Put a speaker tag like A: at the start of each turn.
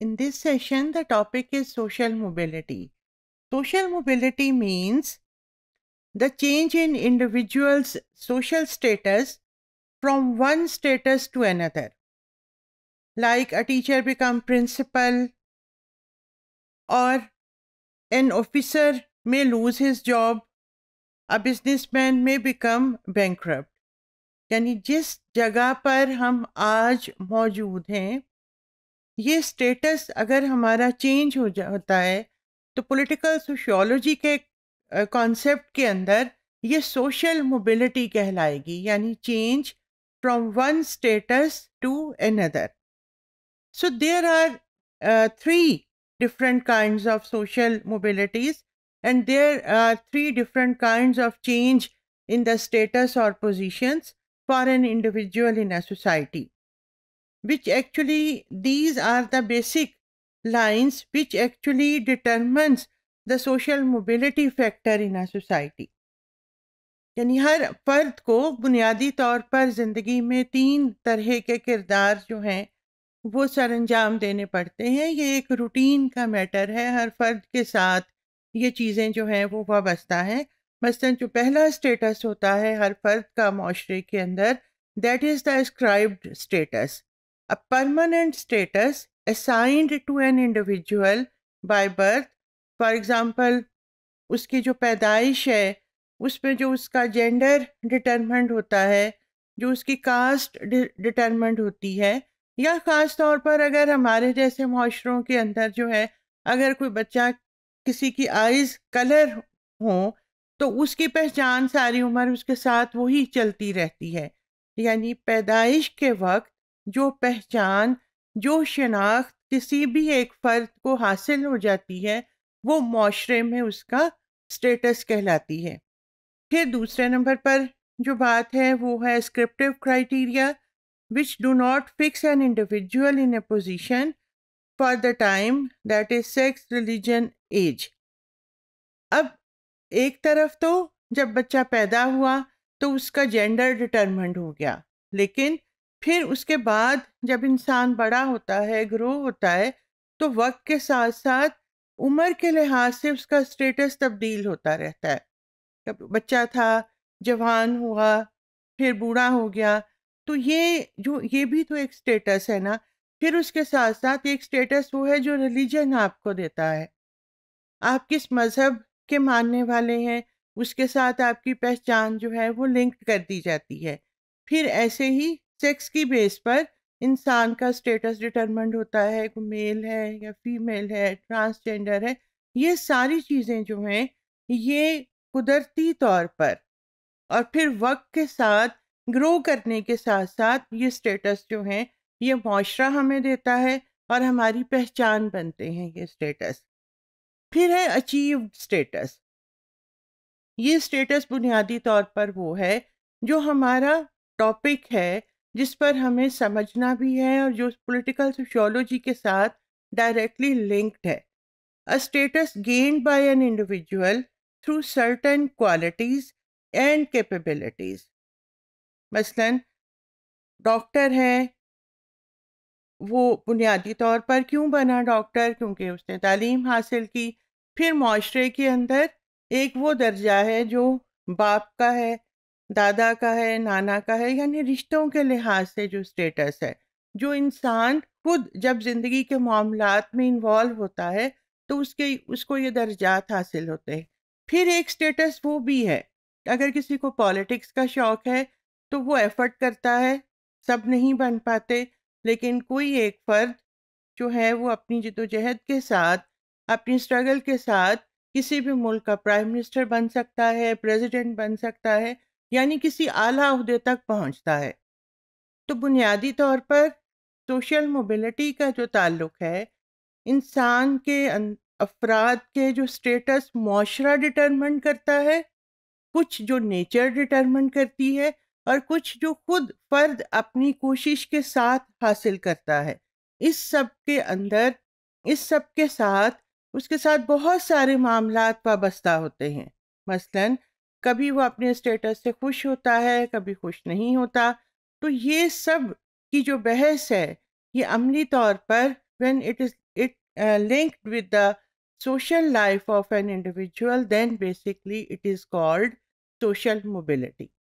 A: In this session, the topic is social mobility. Social mobility means the change in individual's social status from one status to another. Like a teacher become principal or an officer may lose his job, a businessman may become bankrupt. यानी जिस जगह पर हम आज मौजूद हैं ये status अगर हमारा चेंज हो जा होता है तो पॉलिटिकल सोशियोलॉजी के कॉन्सेप्ट के अंदर ये सोशल मोबिलिटी कहलाएगी यानी change from one status to other so there are three different kind of social mobilities and there are three different kind of change in the status और positions for an individual in a society which actually these are the basic lines which actually determines the social mobility factor in a society. यानी हर फर्द को बुनियादी तौर पर ज़िंदगी में तीन तरह के किरदार जो हैं वो सर अंजाम देने पड़ते हैं ये एक रूटीन का मैटर है हर फर्द के साथ ये चीज़ें जो हैं वो वाबस्ता हैं मसलन जो पहला स्टेटस होता है हर फर्द का माशरे के अंदर that is the scribed status a permanent status assigned to an individual by birth for example उसकी जो पैदाइश है उसमें जो उसका जेंडर डिटर्मेंट होता है जो उसकी कास्ट डिटर्मेंट होती है या ख़ास तौर पर अगर हमारे जैसे माशरों के अंदर जो है अगर कोई बच्चा किसी की आइज़ कलर हो तो उसकी पहचान सारी उम्र उसके साथ वही चलती रहती है यानी पैदाइश के वक्त जो पहचान जो शनाख्त किसी भी एक फ़र्द को हासिल हो जाती है वो माशरे में उसका स्टेटस कहलाती है फिर दूसरे नंबर पर जो बात है वो है ascriptive criteria which do not fix an individual in a position for the time that is sex religion age अब एक तरफ तो जब बच्चा पैदा हुआ तो उसका जेंडर डिटर्मेंट हो गया लेकिन फिर उसके बाद जब इंसान बड़ा होता है ग्रो होता है तो वक्त के साथ साथ उम्र के लिहाज से उसका स्टेटस तब्दील होता रहता है कभी बच्चा था जवान हुआ फिर बूढ़ा हो गया तो ये जो ये भी तो एक स्टेटस है ना फिर उसके साथ साथ एक स्टेटस वो है जो रिलीजन आपको देता है आप किस मज़हब के मानने वाले हैं उसके साथ आपकी पहचान जो है वो लिंक कर दी जाती है फिर ऐसे ही सेक्स की बेस पर इंसान का स्टेटस डिटरमेंट होता है वो मेल है या फीमेल है ट्रांसजेंडर है ये सारी चीज़ें जो हैं ये कुदरती तौर पर और फिर वक्त के साथ ग्रो करने के साथ साथ ये स्टेटस जो हैं ये माशरा हमें देता है और हमारी पहचान बनते हैं ये स्टेटस फिर है अचीव स्टेटस ये स्टेटस बुनियादी तौर पर वो है जो हमारा टॉपिक है जिस पर हमें समझना भी है और जो पॉलिटिकल सोशियोलॉजी के साथ डायरेक्टली लिंक्ड है a status gain by an individual through certain qualities and capabilities मसलन डॉक्टर है वो बुनियादी तौर पर क्यों बना डॉक्टर क्योंकि उसने तालीम हासिल की फिर माशरे के अंदर एक वो दर्जा है जो बाप का है दादा का है नाना का है यानी रिश्तों के लिहाज से जो स्टेटस है जो इंसान खुद जब ज़िंदगी के मामला में इन्वॉल्व होता है तो उसके उसको ये दर्जात हासिल होते हैं फिर एक स्टेटस वो भी है अगर किसी को पॉलिटिक्स का शौक़ है तो वो एफर्ट करता है सब नहीं बन पाते लेकिन कोई एक फ़र्द जो है वो अपनी जदोजहद के साथ अपनी स्ट्रगल के साथ किसी भी मुल्क का प्राइम मिनिस्टर बन सकता है प्रेसिडेंट बन सकता है यानी किसी आला अहदे तक पहुंचता है तो बुनियादी तौर पर सोशल मोबिलिटी का जो ताल्लुक है इंसान के अं-, अफराद के जो स्टेटस माशरा डिटरमिन करता है कुछ जो नेचर डिटरमिन करती है और कुछ जो खुद फर्द अपनी कोशिश के साथ हासिल करता है इस सब के अंदर इस सब के साथ उसके साथ बहुत सारे मामला वाबस्ता होते हैं मसलन कभी वो अपने स्टेटस से खुश होता है कभी खुश नहीं होता तो ये सब की जो बहस है ये अमली तौर पर when it is it linked with the social life of an individual then basically it is called social mobility